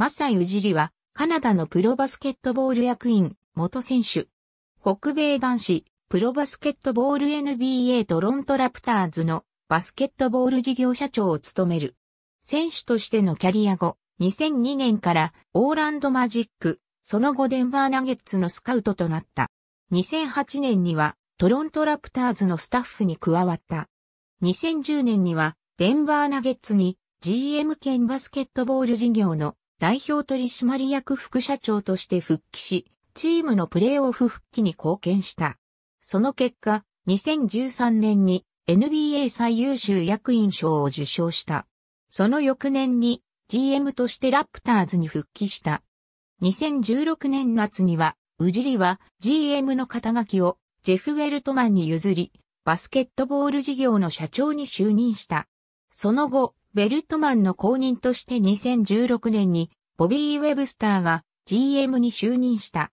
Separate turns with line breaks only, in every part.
マサイ・ウジリは、カナダのプロバスケットボール役員、元選手。北米男子、プロバスケットボール NBA トロントラプターズのバスケットボール事業社長を務める。選手としてのキャリア後、2002年からオーランドマジック、その後デンバーナゲッツのスカウトとなった。2008年にはトロントラプターズのスタッフに加わった。2010年にはデンバーナゲッツに GM 兼バスケットボール事業の代表取締役副社長として復帰し、チームのプレーオフ復帰に貢献した。その結果、2013年に NBA 最優秀役員賞を受賞した。その翌年に GM としてラプターズに復帰した。2016年夏には、ウジリは GM の肩書きをジェフ・ウェルトマンに譲り、バスケットボール事業の社長に就任した。その後、ベルトマンの後任として2016年にボビー・ウェブスターが GM に就任した。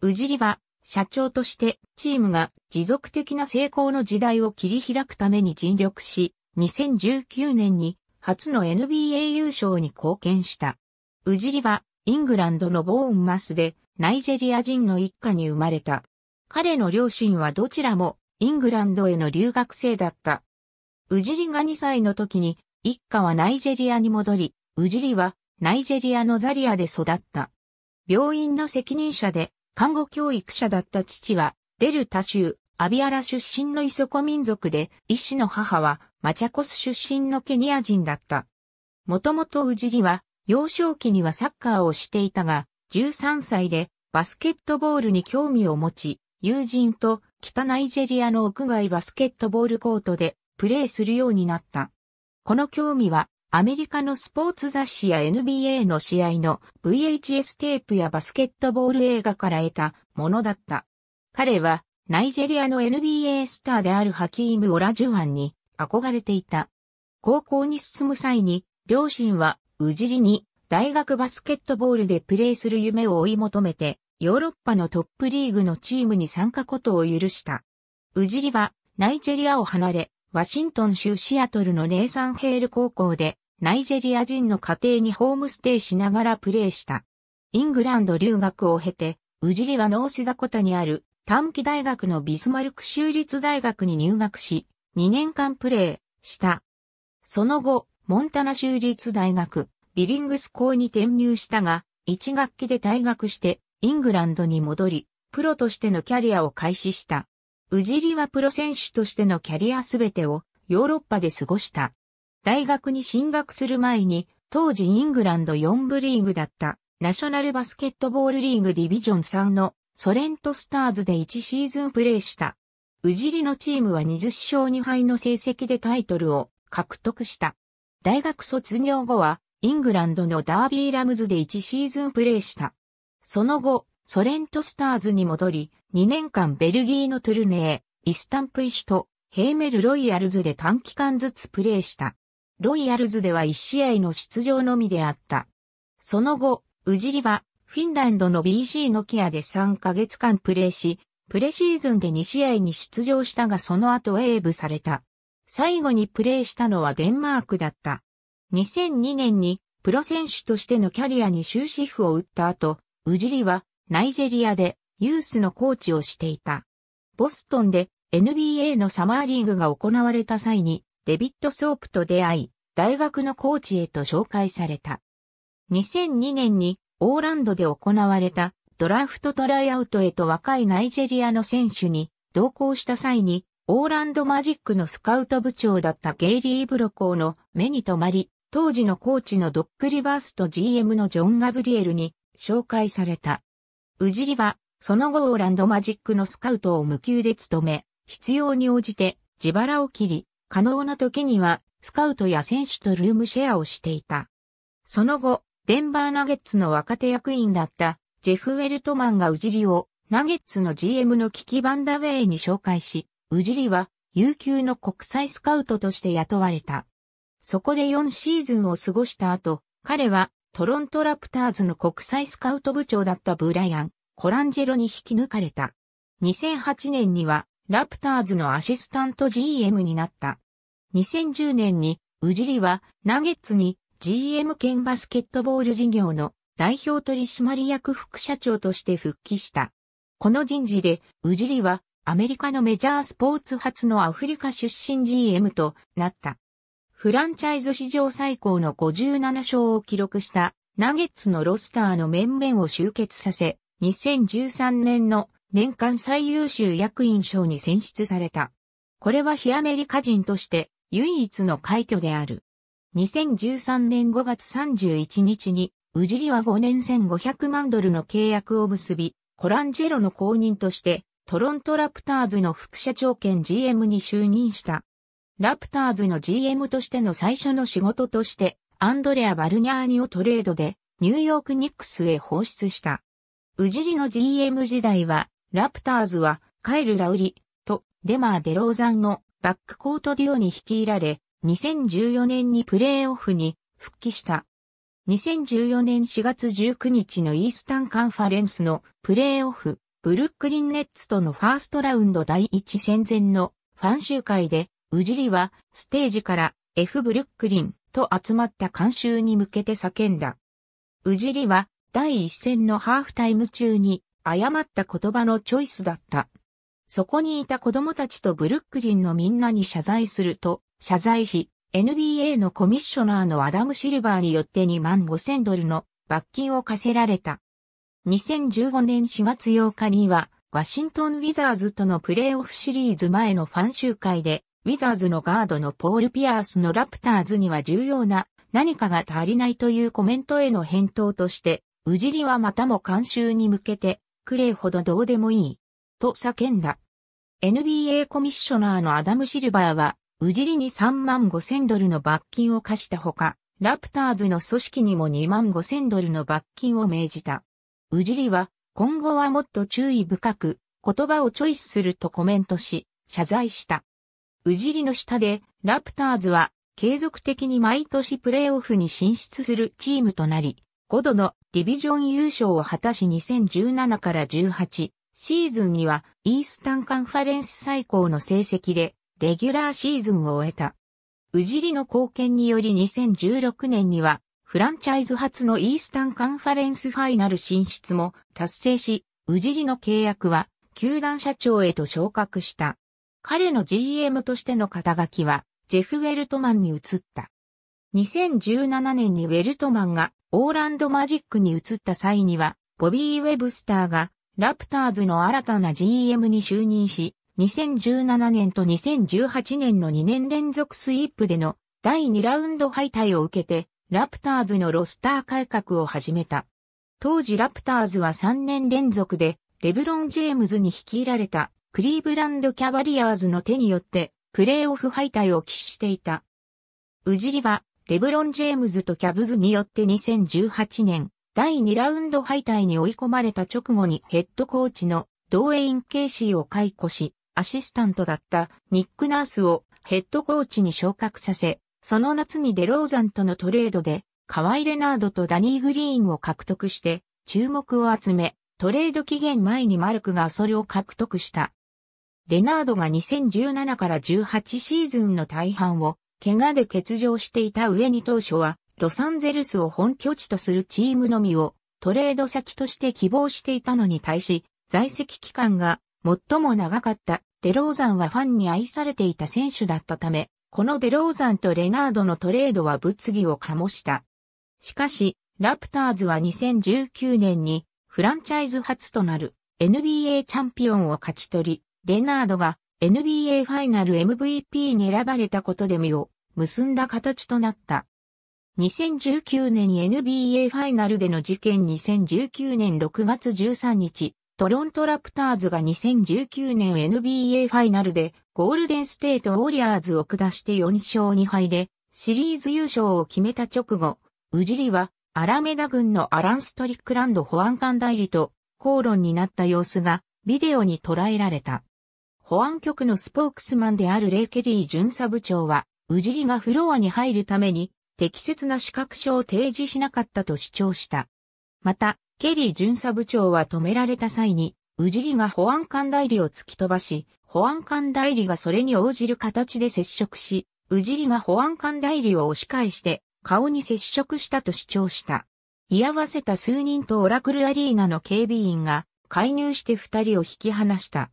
ウジリは社長としてチームが持続的な成功の時代を切り開くために尽力し、2019年に初の NBA 優勝に貢献した。ウジリはイングランドのボーンマスでナイジェリア人の一家に生まれた。彼の両親はどちらもイングランドへの留学生だった。ウジリが2歳の時に一家はナイジェリアに戻り、ウジリはナイジェリアのザリアで育った。病院の責任者で看護教育者だった父は、デルタ州、アビアラ出身のイソコ民族で、医師の母はマチャコス出身のケニア人だった。もともとウジリは、幼少期にはサッカーをしていたが、13歳でバスケットボールに興味を持ち、友人と北ナイジェリアの屋外バスケットボールコートでプレーするようになった。この興味はアメリカのスポーツ雑誌や NBA の試合の VHS テープやバスケットボール映画から得たものだった。彼はナイジェリアの NBA スターであるハキーム・オラジュアンに憧れていた。高校に進む際に両親はウジりに大学バスケットボールでプレーする夢を追い求めてヨーロッパのトップリーグのチームに参加ことを許した。ウジりはナイジェリアを離れワシントン州シアトルのネイサンヘール高校で、ナイジェリア人の家庭にホームステイしながらプレーした。イングランド留学を経て、ウジリはノースダコタにある短期大学のビスマルク州立大学に入学し、2年間プレーした。その後、モンタナ州立大学、ビリングス校に転入したが、1学期で退学して、イングランドに戻り、プロとしてのキャリアを開始した。ウジリはプロ選手としてのキャリアすべてをヨーロッパで過ごした。大学に進学する前に、当時イングランド4部リーグだったナショナルバスケットボールリーグディビジョン3のソレントスターズで1シーズンプレーした。ウジリのチームは20勝2敗の成績でタイトルを獲得した。大学卒業後はイングランドのダービーラムズで1シーズンプレーした。その後、ソレントスターズに戻り、2年間ベルギーのトゥルネー、イスタンプイシュとヘーメルロイヤルズで短期間ずつプレーした。ロイヤルズでは1試合の出場のみであった。その後、ウジリはフィンランドの BC ノキアで3ヶ月間プレーし、プレシーズンで2試合に出場したがその後ウェーブされた。最後にプレーしたのはデンマークだった。2002年にプロ選手としてのキャリアに終止符を打った後、ウジリはナイジェリアでユースのコーチをしていた。ボストンで NBA のサマーリーグが行われた際にデビッド・ソープと出会い、大学のコーチへと紹介された。2002年にオーランドで行われたドラフトトライアウトへと若いナイジェリアの選手に同行した際にオーランドマジックのスカウト部長だったゲイリー・ブロコーの目に留まり、当時のコーチのドック・リバースと GM のジョン・ガブリエルに紹介された。ウジリは、その後オーランドマジックのスカウトを無給で務め、必要に応じて自腹を切り、可能な時にはスカウトや選手とルームシェアをしていた。その後、デンバーナゲッツの若手役員だったジェフ・ウェルトマンがウジリをナゲッツの GM のキキ・バンダウェイに紹介し、ウジリは有給の国際スカウトとして雇われた。そこで4シーズンを過ごした後、彼はトロントラプターズの国際スカウト部長だったブライアン・コランジェロに引き抜かれた。2008年には、ラプターズのアシスタント GM になった。2010年に、ウジリは、ナゲッツに GM 兼バスケットボール事業の代表取締役副社長として復帰した。この人事で、ウジリは、アメリカのメジャースポーツ初のアフリカ出身 GM となった。フランチャイズ史上最高の57勝を記録したナゲッツのロスターの面々を集結させ、2013年の年間最優秀役員賞に選出された。これは非アメリカ人として唯一の快挙である。2013年5月31日に、ウジリは5年1500万ドルの契約を結び、コランジェロの公認として、トロントラプターズの副社長兼 GM に就任した。ラプターズの GM としての最初の仕事として、アンドレア・バルニャーニをトレードで、ニューヨークニックスへ放出した。ウジリの GM 時代は、ラプターズは、カイル・ラウリ、と、デマー・デローザンのバックコートデュオに率いられ、2014年にプレーオフに復帰した。2014年4月19日のイースタンカンファレンスのプレーオフ、ブルックリンネッツとのファーストラウンド第1戦前のファン集会でうじりは、ステージから、F ブルックリンと集まった観衆に向けて叫んだ。うじりは、第一戦のハーフタイム中に、誤った言葉のチョイスだった。そこにいた子供たちとブルックリンのみんなに謝罪すると、謝罪し、NBA のコミッショナーのアダム・シルバーによって2万5千ドルの罰金を課せられた。2015年4月8日には、ワシントン・ウィザーズとのプレーオフシリーズ前のファン集会で、ウィザーズのガードのポール・ピアースのラプターズには重要な何かが足りないというコメントへの返答として、うじりはまたも監修に向けて、クレイほどどうでもいい、と叫んだ。NBA コミッショナーのアダム・シルバーは、うじりに3万5千ドルの罰金を課したほか、ラプターズの組織にも2万5千ドルの罰金を命じた。うじりは、今後はもっと注意深く、言葉をチョイスするとコメントし、謝罪した。うじりの下で、ラプターズは継続的に毎年プレーオフに進出するチームとなり、5度のディビジョン優勝を果たし2017から18シーズンにはイースタンカンファレンス最高の成績でレギュラーシーズンを終えた。うじりの貢献により2016年にはフランチャイズ初のイースタンカンファレンスファイナル進出も達成し、うじりの契約は球団社長へと昇格した。彼の GM としての肩書きは、ジェフ・ウェルトマンに移った。2017年にウェルトマンがオーランドマジックに移った際には、ボビー・ウェブスターがラプターズの新たな GM に就任し、2017年と2018年の2年連続スイープでの第2ラウンド敗退を受けて、ラプターズのロスター改革を始めた。当時ラプターズは3年連続でレブロン・ジェームズに率いられたクリーブランドキャバリアーズの手によってプレーオフ敗退を喫していた。ウジリは、レブロン・ジェームズとキャブズによって2018年、第2ラウンド敗退に追い込まれた直後にヘッドコーチのドーエイン・ケイシーを解雇し、アシスタントだったニック・ナースをヘッドコーチに昇格させ、その夏にデローザンとのトレードで、カワイ・レナードとダニー・グリーンを獲得して、注目を集め、トレード期限前にマルクがそれを獲得した。レナードが2017から18シーズンの大半を怪我で欠場していた上に当初はロサンゼルスを本拠地とするチームのみをトレード先として希望していたのに対し在籍期間が最も長かったデローザンはファンに愛されていた選手だったため、このデローザンとレナードのトレードは物議を醸した。しかし、ラプターズは2019年にフランチャイズ初となる NBA チャンピオンを勝ち取り、レナードが NBA ファイナル MVP に選ばれたことでもを結んだ形となった。2019年 NBA ファイナルでの事件2019年6月13日、トロントラプターズが2019年 NBA ファイナルでゴールデンステートウォリアーズを下して4勝2敗でシリーズ優勝を決めた直後、ウジリはアラメダ軍のアラン・ストリックランド保安官代理と口論になった様子がビデオに捉えられた。保安局のスポークスマンであるレイ・ケリー巡査部長は、ウジリがフロアに入るために適切な資格証を提示しなかったと主張した。また、ケリー巡査部長は止められた際に、ウジリが保安官代理を突き飛ばし、保安官代理がそれに応じる形で接触し、ウジリが保安官代理を押し返して、顔に接触したと主張した。居合わせた数人とオラクルアリーナの警備員が介入して二人を引き離した。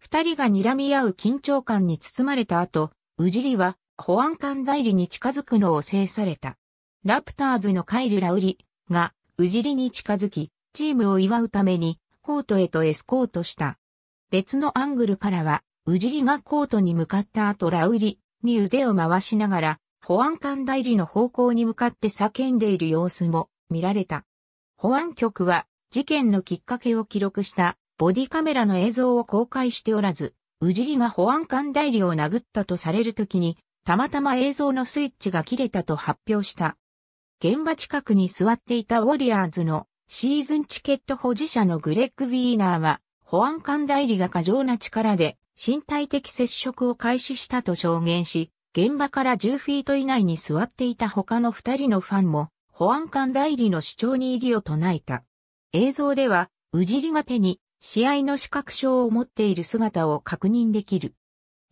二人が睨み合う緊張感に包まれた後、ウジリは保安官代理に近づくのを制された。ラプターズのカイル・ラウリがウジリに近づき、チームを祝うためにコートへとエスコートした。別のアングルからは、ウジリがコートに向かった後ラウリに腕を回しながら、保安官代理の方向に向かって叫んでいる様子も見られた。保安局は事件のきっかけを記録したボディカメラの映像を公開しておらず、ウジリが保安官代理を殴ったとされる時に、たまたま映像のスイッチが切れたと発表した。現場近くに座っていたウォリアーズのシーズンチケット保持者のグレッグ・ウィーナーは、保安官代理が過剰な力で身体的接触を開始したと証言し、現場から10フィート以内に座っていた他の2人のファンも、保安官代理の主張に異議を唱えた。映像では、ウジリが手に試合の資格証を持っている姿を確認できる。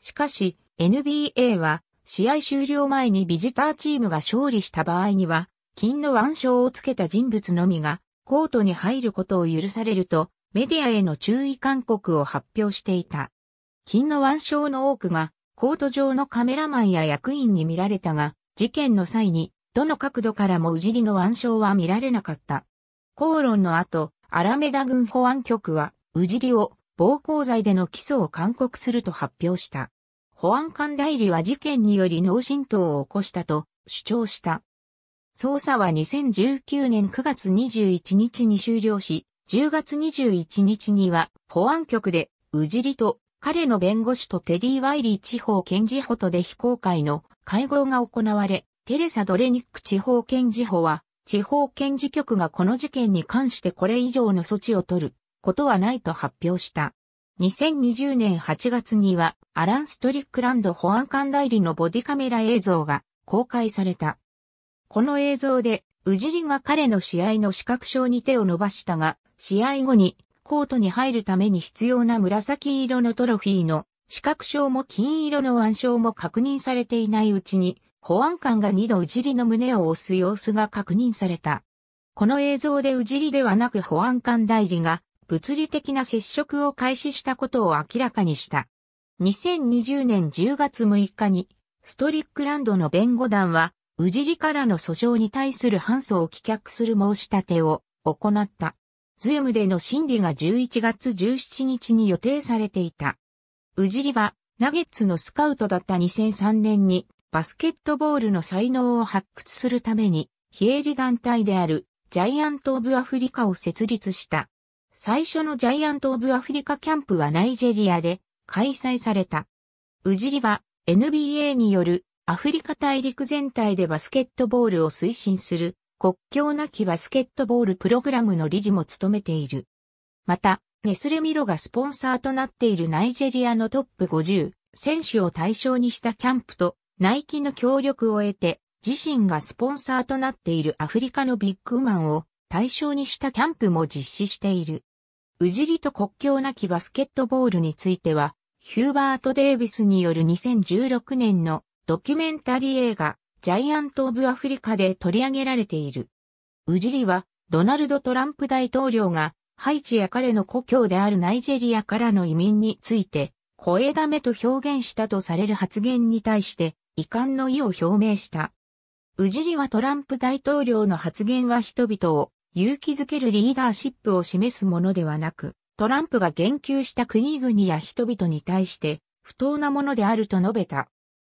しかし、NBA は、試合終了前にビジターチームが勝利した場合には、金の腕章をつけた人物のみが、コートに入ることを許されると、メディアへの注意勧告を発表していた。金の腕章の多くが、コート上のカメラマンや役員に見られたが、事件の際に、どの角度からもうじりの腕章は見られなかった。口論の後、アラメダ軍保安局は、うじりを暴行罪での起訴を勧告すると発表した。保安官代理は事件により脳震盪を起こしたと主張した。捜査は2019年9月21日に終了し、10月21日には保安局で、うじりと彼の弁護士とテディ・ワイリー地方検事補とで非公開の会合が行われ、テレサ・ドレニック地方検事補は、地方検事局がこの事件に関してこれ以上の措置を取ることはないと発表した。2020年8月には、アラン・ストリックランド保安官代理のボディカメラ映像が公開された。この映像で、ウジリが彼の試合の視覚症に手を伸ばしたが、試合後にコートに入るために必要な紫色のトロフィーの視覚症も金色の腕章も確認されていないうちに、保安官が2度うじりの胸を押す様子が確認された。この映像でうじりではなく保安官代理が物理的な接触を開始したことを明らかにした。2020年10月6日に、ストリックランドの弁護団は、ウジリからの訴訟に対する反訴を棄却する申し立てを行った。ズームでの審理が11月17日に予定されていた。ウジリは、ナゲッツのスカウトだった2003年に、バスケットボールの才能を発掘するために、非営利団体であるジャイアント・オブ・アフリカを設立した。最初のジャイアント・オブ・アフリカキャンプはナイジェリアで開催された。ウジリは NBA によるアフリカ大陸全体でバスケットボールを推進する国境なきバスケットボールプログラムの理事も務めている。また、ネスレミロがスポンサーとなっているナイジェリアのトップ50選手を対象にしたキャンプとナイキの協力を得て自身がスポンサーとなっているアフリカのビッグマンを対象にしたキャンプも実施している。うじりと国境なきバスケットボールについては、ヒューバート・デイビスによる2016年のドキュメンタリー映画、ジャイアント・オブ・アフリカで取り上げられている。うじりは、ドナルド・トランプ大統領が、ハイチや彼の故郷であるナイジェリアからの移民について、声だめと表現したとされる発言に対して、遺憾の意を表明した。うじりはトランプ大統領の発言は人々を勇気づけるリーダーシップを示すものではなく、トランプが言及した国々や人々に対して不当なものであると述べた。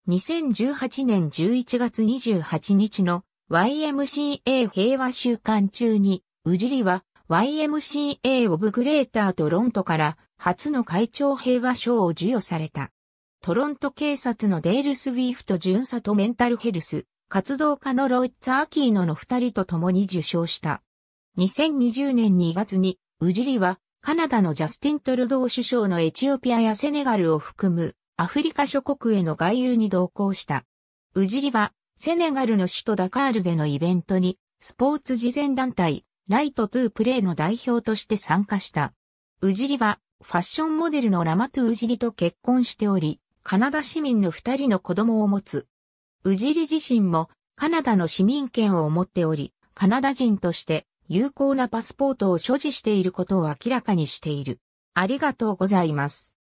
2018年11月28日の YMCA 平和週間中に、うじりは YMCA オブグレータートロントから初の会長平和賞を授与された。トロント警察のデール・スウィーフと巡査とメンタルヘルス活動家のロイッツ・アーキーノの二人と共に受賞した。2020年2月に、ウジリは、カナダのジャスティン・トルドー首相のエチオピアやセネガルを含む、アフリカ諸国への外遊に同行した。ウジリは、セネガルの首都ダカールでのイベントに、スポーツ慈善団体、ライト・トゥプレイの代表として参加した。ウジリは、ファッションモデルのラマトゥ・ウジリと結婚しており、カナダ市民の二人の子供を持つ。ウジリ自身も、カナダの市民権を持っており、カナダ人として、有効なパスポートを所持していることを明らかにしている。ありがとうございます。